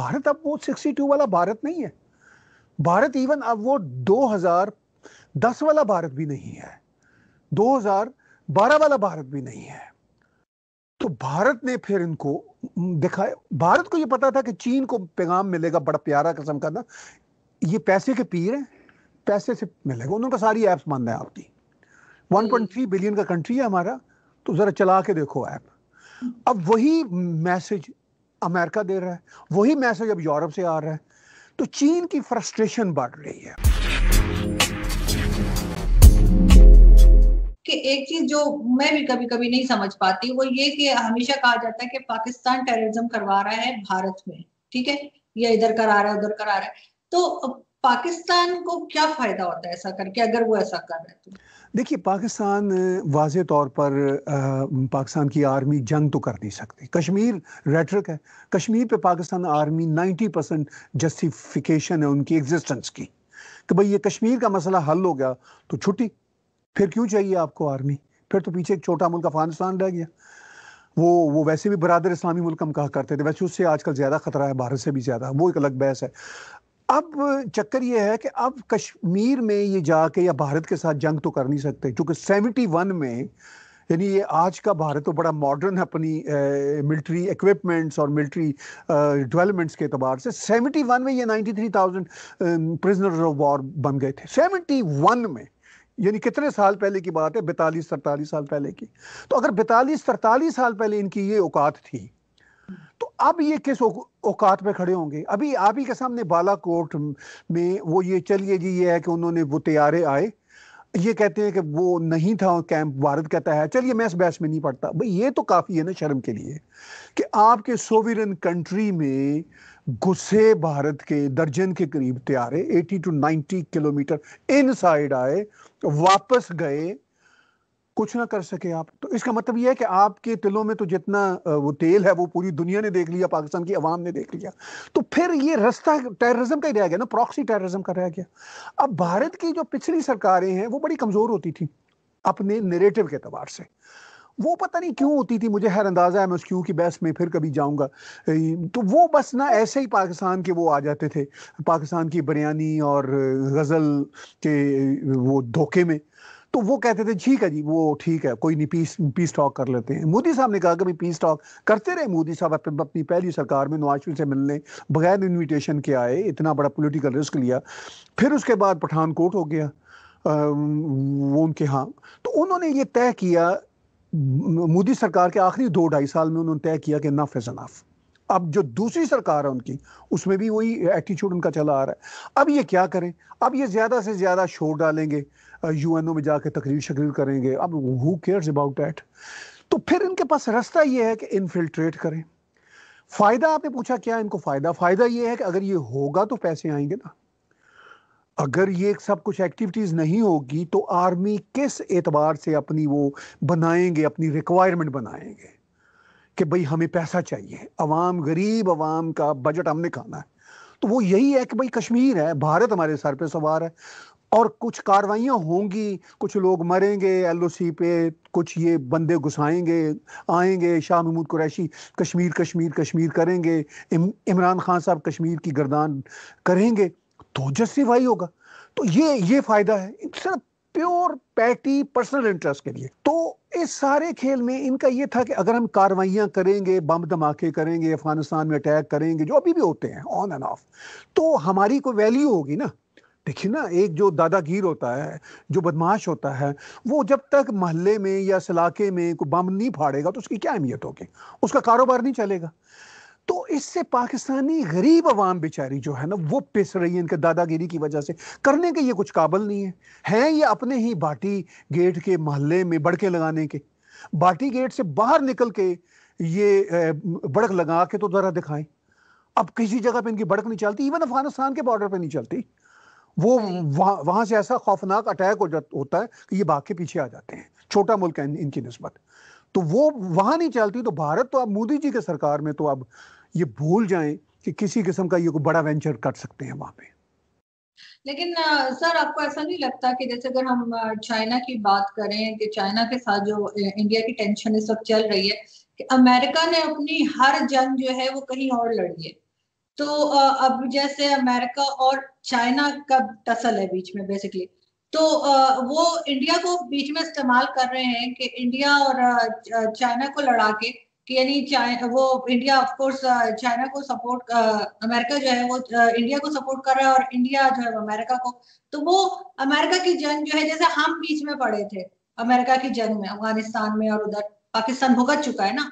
भारत अब वो 62 वाला भारत नहीं है भारत इवन अब वो 2010 वाला भारत भी नहीं है 2012 वाला भारत भी नहीं है तो भारत ने फिर इनको दिखाया भारत को ये पता था कि चीन को पैगाम मिलेगा बड़ा प्यारा कसम का ना ये पैसे के पीर हैं पैसे से मिलेगा उन्होंने उनका तो सारी ऐप्स मानना है आपकी 1.3 बिलियन हम्म। का कंट्री है हमारा तो ज़रा चला के देखो ऐप अब वही मैसेज अमेरिका दे रहा है वही मैसेज अब यूरोप से आ रहा है तो चीन की फ्रस्ट्रेशन बढ़ रही है कि एक चीज जो मैं भी कभी कभी नहीं समझ पाती वो ये कि हमेशा कहा जाता है कि पाकिस्तान टेररिज्म करवा रहा है भारत में ठीक है या इधर करा रहा है उधर करा रहा है तो पाकिस्तान को क्या फायदा होता है ऐसा करके अगर वो ऐसा कर रहे तो देखिए पाकिस्तान वाज तौर पर पाकिस्तान की आर्मी जंग तो कर नहीं सकती कश्मीर रेटरिक है कश्मीर पे पाकिस्तान आर्मी 90 परसेंट जस्टिफिकेशन है उनकी एग्जिस्टेंस की कि भाई ये कश्मीर का मसला हल हो गया तो छुट्टी फिर क्यों चाहिए आपको आर्मी फिर तो पीछे एक छोटा मुल्क अफगानिस्तान रह गया वो वो वैसे भी बरदर इस्लामी मुल्क हम कहा करते थे वैसे उससे आजकल ज़्यादा खतरा है भारत से भी ज़्यादा वो एक अलग बहस है अब चक्कर ये है कि अब कश्मीर में ये जाके या भारत के साथ जंग तो कर नहीं सकते क्योंकि सेवेंटी वन में यानी ये आज का भारत तो बड़ा मॉडर्न है अपनी मिलिट्री इक्विपमेंट्स और मिलिट्री डेवलपमेंट्स के अतबार से सेवेंटी वन में ये ninety three thousand prisoner of war बन गए थे सेवेंटी वन में यानी कितने साल पहले की बात है बैतालीस तरतालीस साल पहले की तो अगर बैतालीस तरतालीस साल पहले इनकी ये औकात थी तो अब ये किस औकात में खड़े होंगे अभी आप ही के सामने बालाकोट में वो ये चलिए जी ये है कि उन्होंने वो तैयारे आए ये कहते हैं कि वो नहीं था कैंप भारत कहता है चलिए मैं इस बहस में नहीं पढ़ता भाई ये तो काफ़ी है ना शर्म के लिए कि आपके सोविरन कंट्री में घुसे भारत के दर्जन के करीब त्यारे 80 टू 90 किलोमीटर इनसाइड आए वापस गए कुछ ना कर सके आप तो इसका मतलब यह है कि आपके तिलों में तो जितना वो तेल है वो पूरी दुनिया ने देख लिया पाकिस्तान की आवाम ने देख लिया तो फिर ये रास्ता टेररिज्म का ही रह गया ना प्रॉक्सी टेररिज्म का रह गया अब भारत की जो पिछली सरकारें हैं वो बड़ी कमज़ोर होती थी अपने नेरेटिव के अतबार से वो पता नहीं क्यों होती थी मुझे हर अंदाज़ा है मैं उस क्यों की बहस में फिर कभी जाऊंगा तो वो बस ना ऐसे ही पाकिस्तान के वो आ जाते थे पाकिस्तान की बिरयानी और गज़ल के वो धोखे में तो वो कहते थे ठीक है जी वो ठीक है कोई नहीं पीस पीस टॉक कर लेते हैं मोदी साहब ने कहा कि भाई पीस टॉक करते रहे मोदी साहब अपनी पहली सरकार में नवाज से मिलने बगैर इन्विटेशन के आए इतना बड़ा पोलिटिकल रिस्क लिया फिर उसके बाद पठानकोट हो गया वो उनके यहाँ तो उन्होंने ये तय किया मोदी सरकार के आखिरी दो ढाई साल में उन्होंने तय किया कि नफ इज़ नफ़ अब जो दूसरी सरकार है उनकी उसमें भी वही एटीट्यूड उनका चला आ रहा है अब ये क्या करें अब ये ज़्यादा से ज़्यादा शोर डालेंगे यू एन ओ में जाके तकरीर शकरीर करेंगे अब हु केयर्स अबाउट दैट तो फिर इनके पास रास्ता ये है कि इनफिल्ट्रेट करें फ़ायदा आपने पूछा क्या इनको फ़ायदा फ़ायदा ये है कि अगर ये होगा तो पैसे आएंगे ना अगर ये सब कुछ एक्टिविटीज़ नहीं होगी तो आर्मी किस एतबार से अपनी वो बनाएंगे अपनी रिक्वायरमेंट बनाएंगे कि भाई हमें पैसा चाहिए अवाम गरीब अवाम का बजट हमने खाना है तो वो यही है कि भाई कश्मीर है भारत हमारे सर पे सवार है और कुछ कार्रवाइयाँ होंगी कुछ लोग मरेंगे एल पे कुछ ये बंदे घुसाएंगे आएंगे शाह महमूद कुरैशी कश्मीर कश्मीर कश्मीर करेंगे इमरान खान साहब कश्मीर की गर्दान करेंगे तो जस्टिफाई होगा तो ये ये फ़ायदा है सिर्फ प्योर पैटी पर्सनल इंटरेस्ट के लिए तो इस सारे खेल में इनका ये था कि अगर हम कार्रवाइयाँ करेंगे बम धमाके करेंगे अफगानिस्तान में अटैक करेंगे जो अभी भी होते हैं ऑन एंड ऑफ तो हमारी कोई वैल्यू होगी ना देखिए ना एक जो दादागीर होता है जो बदमाश होता है वो जब तक महल्ले में या इलाके में कोई बम नहीं फाड़ेगा तो उसकी क्या अहमियत होगी उसका कारोबार नहीं चलेगा तो इससे पाकिस्तानी गरीब अवाम बेचारी जो है ना वो पिस रही है इनके दादागिरी की वजह से करने के ये कुछ काबल नहीं है हैं ये अपने ही बाटी गेट के मोहल्ले में बड़के लगाने के बाटी गेट से बाहर निकल के ये बड़क लगा के तो ज़रा दिखाएं अब किसी जगह पे इनकी बड़क नहीं चलती इवन अफगानिस्तान के बॉर्डर पे नहीं चलती वो वहाँ वहाँ से ऐसा खौफनाक अटैक हो होता है कि ये बाग के पीछे आ जाते हैं छोटा मुल्क है इन, इनकी नस्बत तो वो वहाँ नहीं चलती तो भारत तो अब मोदी जी के सरकार में तो अब ये भूल जाएं कि किसी किस्म का ये कोई बड़ा वेंचर कर सकते हैं वहां पे लेकिन सर आपको ऐसा नहीं लगता कि जैसे अगर हम चाइना की बात करें कि चाइना के साथ जो इंडिया की टेंशन इस वक्त चल रही है कि अमेरिका ने अपनी हर जंग जो है वो कहीं और लड़ी है तो अब जैसे अमेरिका और चाइना का टसल है बीच में बेसिकली तो वो इंडिया को बीच में इस्तेमाल कर रहे हैं कि इंडिया और चाइना को लड़ा के यानी वो इंडिया ऑफ कोर्स चाइना को सपोर्ट अमेरिका uh, जो है वो इंडिया uh, को सपोर्ट कर रहा है और इंडिया जो है अमेरिका को तो वो अमेरिका की जंग जो है जैसे हम बीच में पड़े थे अमेरिका की जंग में अफगानिस्तान में और उधर पाकिस्तान भुगत चुका है ना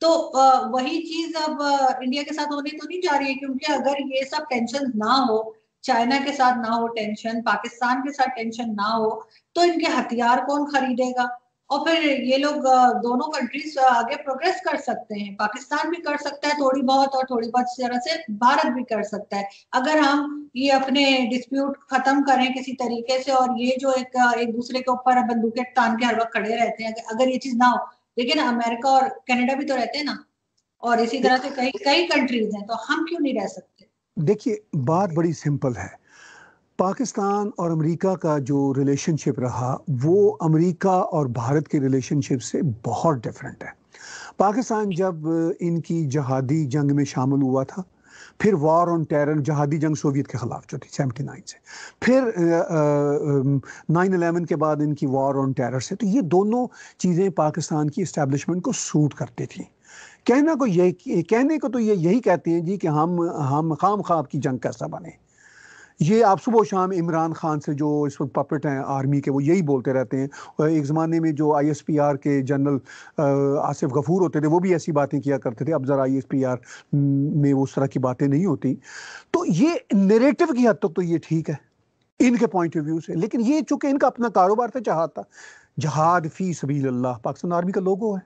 तो uh, वही चीज अब इंडिया के साथ होने तो नहीं जा रही है क्योंकि अगर ये सब टेंशन ना हो चाइना के साथ ना हो टेंशन पाकिस्तान के साथ टेंशन ना हो तो इनके हथियार कौन खरीदेगा और फिर ये लोग दोनों कंट्रीज आगे प्रोग्रेस कर सकते हैं पाकिस्तान भी कर सकता है थोड़ी बहुत और थोड़ी बहुत जरा से भारत भी कर सकता है अगर हम ये अपने डिस्प्यूट खत्म करें किसी तरीके से और ये जो एक एक दूसरे के ऊपर बंदूकें तान के हर वक्त खड़े रहते हैं अगर ये चीज ना हो लेकिन अमेरिका और कनाडा भी तो रहते हैं ना और इसी तरह से कई कई कंट्रीज हैं तो हम क्यों नहीं रह सकते देखिए बात बड़ी सिंपल है पाकिस्तान और अमेरिका का जो रिलेशनशिप रहा वो अमेरिका और भारत के रिलेशनशिप से बहुत डिफरेंट है पाकिस्तान जब इनकी जहादी जंग में शामिल हुआ था फिर वॉर ऑन टेरर जहादी जंग सोवियत के ख़िलाफ़ जो थी सेवेंटी नाइन से फिर नाइन अलेवन के बाद इनकी वॉर ऑन टेरर से तो ये दोनों चीज़ें पाकिस्तान की इस्टेब्लिशमेंट को सूट करती थी कहना को यही कहने को तो ये यही कहते हैं जी कि हम हम खाम ख्वाब की जंग कैसा बने ये आप सुबह शाम इमरान खान से जो इस वक्त पपेट हैं आर्मी के वो यही बोलते रहते हैं और एक ज़माने में जो आई एस पी आर के जनरल आसिफ गफूर होते थे वो भी ऐसी बातें किया करते थे अब ज़रा आई एस पी आर में उस तरह की बातें नहीं होती तो ये नेरेटिव की हद तक तो ये ठीक है इनके पॉइंट ऑफ व्यू से लेकिन ये चूंकि इनका अपना कारोबार था जहाद था जहाद फी सभी अल्लाह पाकिस्तान आर्मी का लोगो है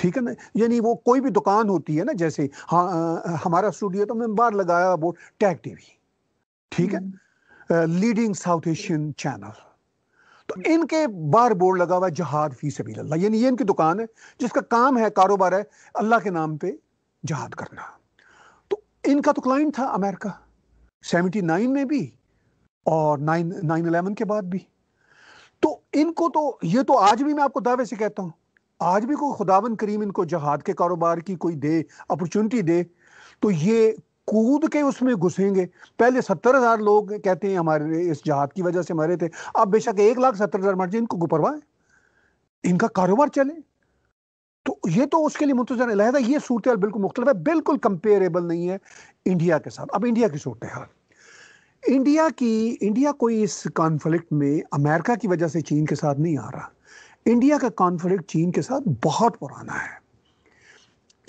ठीक है ना यानी वो कोई भी दुकान होती है ना जैसे हाँ हमारा स्टूडियो तो हमने बाहर लगाया वो टैग वी ठीक है लीडिंग साउथ एशियन चैनल तो इनके बार बोर्ड लगा हुआ है जहाद फी सबील अल्लाह यानी ये इनकी दुकान है जिसका काम है कारोबार है अल्लाह के नाम पे जहाद करना तो इनका तो क्लाइंट था अमेरिका सेवेंटी नाइन में भी और नाइन नाइन अलेवन के बाद भी तो इनको तो ये तो आज भी मैं आपको दावे से कहता हूँ आज भी कोई खुदावन करीम इनको जहाद के कारोबार की कोई दे अपॉर्चुनिटी दे तो ये कूद के उसमें घुसेंगे पहले सत्तर हजार लोग कहते हैं हमारे इस जहाद की वजह से मरे थे अब बेशक एक लाख सत्तर हजार मर जाए इनको गुपरवाए इनका कारोबार चले तो ये तो उसके लिए मुंतजर अलहदा ये सूरत हाल बिल्कुल मुख्तलिफ है बिल्कुल कंपेरेबल नहीं है इंडिया के साथ अब इंडिया की सूरत हाल इंडिया की इंडिया कोई इस कॉन्फ्लिक्ट में अमेरिका की वजह से चीन के साथ नहीं आ रहा इंडिया का कॉन्फ्लिक्ट चीन के साथ बहुत पुराना है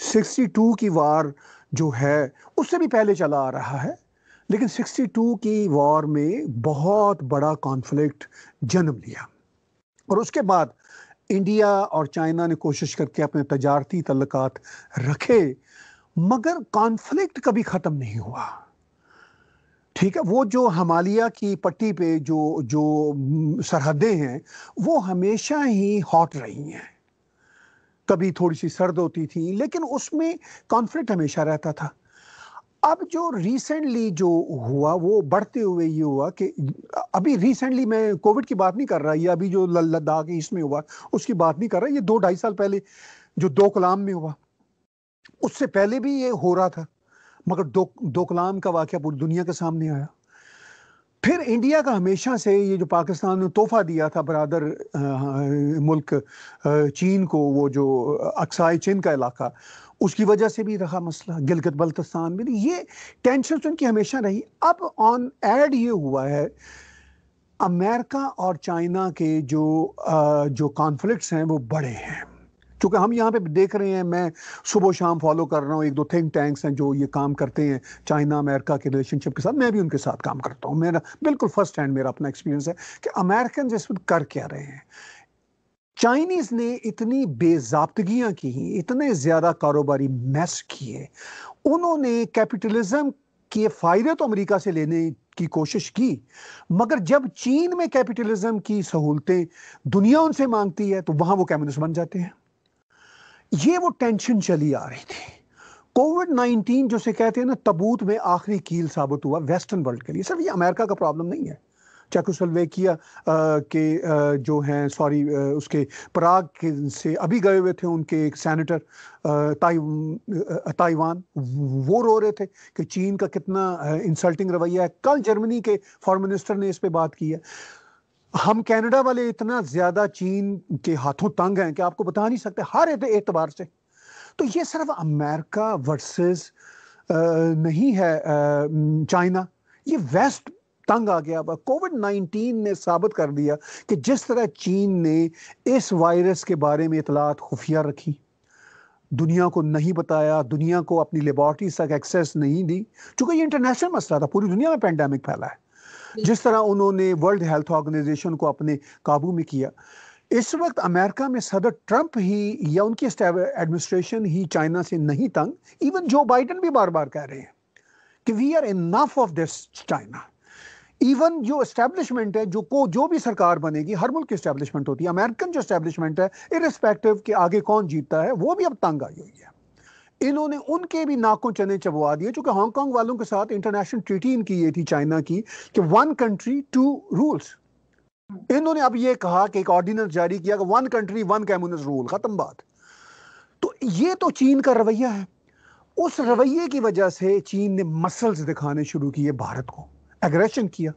62 की वार जो है उससे भी पहले चला आ रहा है लेकिन 62 की वॉर में बहुत बड़ा कॉन्फ्लिक्ट जन्म लिया और उसके बाद इंडिया और चाइना ने कोशिश करके अपने तजारती तल्लक रखे मगर कॉन्फ्लिक्ट कभी ख़त्म नहीं हुआ ठीक है वो जो हमालिया की पट्टी पे जो जो सरहदें हैं वो हमेशा ही हॉट रही हैं कभी थोड़ी सी सर्द होती थी लेकिन उसमें कॉन्फ्लिक्ट हमेशा रहता था अब जो रिसेंटली जो हुआ वो बढ़ते हुए ये हुआ कि अभी रिसेंटली मैं कोविड की बात नहीं कर रहा ये अभी जो लद्दाख इसमें हुआ उसकी बात नहीं कर रहा ये दो ढाई साल पहले जो दो कलाम में हुआ उससे पहले भी ये हो रहा था मगर दो दो कलाम का वाक्य पूरी दुनिया के सामने आया फिर इंडिया का हमेशा से ये जो पाकिस्तान ने तोहफा दिया था बरदर मुल्क चीन को वो जो अक्साई चीन का इलाका उसकी वजह से भी रहा मसला गिलगत बल्तिस्तान में ये टेंशन उनकी हमेशा रही अब ऑन एड ये हुआ है अमेरिका और चाइना के जो जो कॉन्फ्लिक्ट्स हैं वो बड़े हैं क्योंकि हम यहाँ पे देख रहे हैं मैं सुबह शाम फॉलो कर रहा हूँ एक दो थिंक टैंक्स हैं जो ये काम करते हैं चाइना अमेरिका के रिलेशनशिप के साथ मैं भी उनके साथ काम करता हूँ मेरा बिल्कुल फर्स्ट हैंड मेरा अपना एक्सपीरियंस है कि अमेरिकन इस वक्त कर क्या रहे हैं चाइनीज ने इतनी बेजाबतगियाँ की इतने ज़्यादा कारोबारी मैस किए उन्होंने कैपिटलिज्म के फ़ायदे तो अमेरिका से लेने की कोशिश की मगर जब चीन में कैपिटलिज्म की सहूलतें दुनिया उनसे मांगती है तो वहाँ वो कम्युनिस्ट बन जाते हैं ये वो टेंशन चली आ रही थी कोविड नाइनटीन जो से कहते हैं ना तबूत में आखिरी कील साबित हुआ वेस्टर्न वर्ल्ड के लिए सर ये अमेरिका का प्रॉब्लम नहीं है चेकोस्लोवेकिया के जो हैं सॉरी उसके पराग के से अभी गए हुए थे उनके एक सैनिटर ताइवान वो रो रहे थे कि चीन का कितना इंसल्टिंग रवैया है कल जर्मनी के फॉरेन मिनिस्टर ने इस पर बात की है हम कनाडा वाले इतना ज़्यादा चीन के हाथों तंग हैं कि आपको बता नहीं सकते हर एतबार से तो ये सिर्फ अमेरिका वर्सेस नहीं है चाइना ये वेस्ट तंग आ गया कोविड नाइनटीन ने साबित कर दिया कि जिस तरह चीन ने इस वायरस के बारे में इतलात खुफिया रखी दुनिया को नहीं बताया दुनिया को अपनी लेबॉर्टरीज तक एक्सेस नहीं दी चूँकि ये इंटरनेशनल मसला था पूरी दुनिया में पेंडेमिक फैला है जिस तरह उन्होंने वर्ल्ड हेल्थ ऑर्गेनाइजेशन को अपने काबू में किया इस वक्त अमेरिका में सदर ट्रंप ही या उनकी एडमिनिस्ट्रेशन ही चाइना से नहीं तंग इवन जो बाइडन भी बार बार कह रहे हैं कि we are enough of this China even जो एस्टेब्लिशमेंट है जो को जो भी सरकार बनेगी हर मुल्क की एस्टेब्लिशमेंट होती है अमेरिकन जो एस्टेब्लिशमेंट है इरिस्पेक्टिव के आगे कौन जीतता है वो भी अब तंग आई हुई है इन्होंने उनके भी नाकों चने चबवा दिए चूंकि हांगकांग वालों के साथ इंटरनेशनल ट्रीटी इनकी ये थी चाइना की कि वन कंट्री टू रूल्स इन्होंने अब ये कहा कि एक ऑर्डिनेंस जारी किया कि one country one communist rule खत्म बात तो ये तो चीन का रवैया है उस रवैये की वजह से चीन ने मसल्स दिखाने शुरू किए भारत को एग्रेशन किया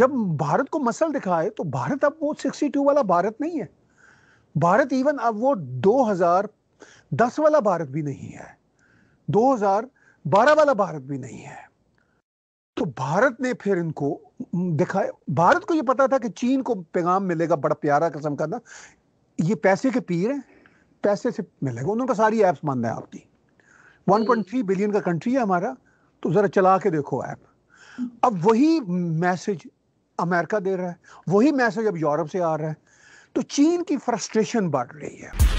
जब भारत को मसल दिखाए तो भारत अब वो 62 वाला भारत नहीं है भारत इवन अब वो 2000 दस वाला भारत भी नहीं है 2012 वाला भारत भी नहीं है तो भारत ने फिर इनको दिखाया भारत को ये पता था कि चीन को पैगाम मिलेगा बड़ा प्यारा कसम का ना ये पैसे के पीर हैं पैसे से मिलेगा उन्होंने सारी ऐप्स मानना है आपकी 1.3 हम्म। बिलियन का कंट्री है हमारा तो जरा चला के देखो ऐप अब वही मैसेज अमेरिका दे रहा है वही मैसेज अब यूरोप से आ रहा है तो चीन की फ्रस्ट्रेशन बढ़ रही है